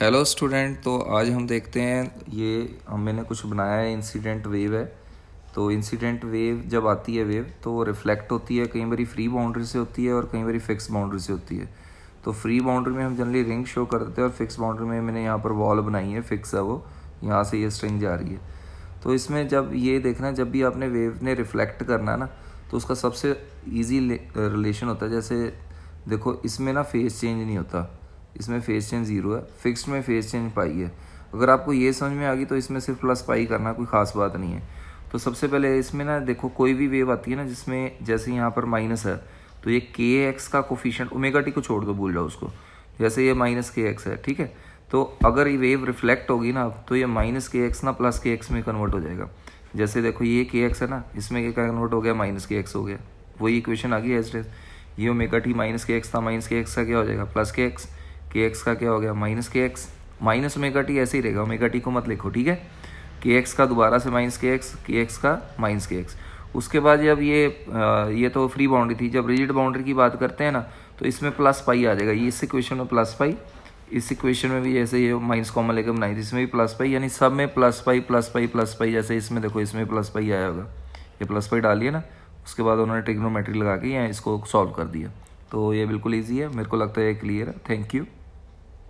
hello student तो आज हम देखते हैं ये हम मैंने कुछ बनाया है इंसिडेंट वेव है तो इंसिडेंट वेव जब आती है वेव तो रिफ्लेक्ट होती है कई बारी फ्री बाउंड्री से होती है और कई बारी फिक्स बाउंड्री से होती है तो फ्री बाउंड्री में हम जनरली रिंग शो करते हैं और फिक्स बाउंड्री में मैंने यहाँ पर वॉल बनाई है फिक्स है वो यहाँ से ये स्ट्रिंग जा रही है तो इसमें जब ये देखना जब भी आपने वेव ने रिफ्लेक्ट करना है ना तो उसका सबसे ईजी रिलेशन होता है जैसे देखो इसमें ना फेस चेंज नहीं होता इसमें फेस चेंज जीरो है फिक्स्ड में फेस चेंज पाई है अगर आपको ये समझ में आ गई तो इसमें सिर्फ प्लस पाई करना कोई ख़ास बात नहीं है तो सबसे पहले इसमें ना देखो कोई भी वेव आती है ना जिसमें जैसे यहाँ पर माइनस है तो ये के एक्स का कोफिशेंट ओमेगा टी को छोड़ दो भूल जाओ उसको जैसे ये माइनस के एक्स है ठीक है तो अगर ये वेव रिफ्लेक्ट होगी ना तो ये माइनस के एक्स ना प्लस के एक्स में कन्वर्ट हो जाएगा जैसे देखो ये के एक्स है ना इसमें क्या कन्वर्ट हो गया माइनस के एक्स हो गया वही इक्वेशन आ गई है एज ये omega T minus K X था माइनस के एक्स का क्या हो जाएगा प्लस के एक्स के एक्स का क्या हो गया minus K x minus omega T ऐसे ही रहेगा ओमेगा टी को मत लिखो ठीक है के एक्स का दोबारा से माइनस के एक्स के एक्स का माइनस के एक्स उसके बाद जब ये ये तो फ्री बाउंड्री थी जब रिजिड बाउंड्री की बात करते हैं ना तो इसमें प्लस पाई आ जाएगा ये इस इक्वेशन में प्लस पाई इस इक्वेशन में भी जैसे ये माइनस कॉमन लेकर बनाई थी इसमें भी प्लस पाई यानी सब में plus pi plus pi plus pi जैसे इसमें देखो इसमें प्लस पाई आया होगा ये प्लस पाई डालिए ना उसके बाद उन्होंने ट्रिग्नोमेट्री लगा के यहाँ इसको सॉल्व कर दिया तो ये बिल्कुल ईजी है मेरे को लगता है ये क्लियर है थैंक यू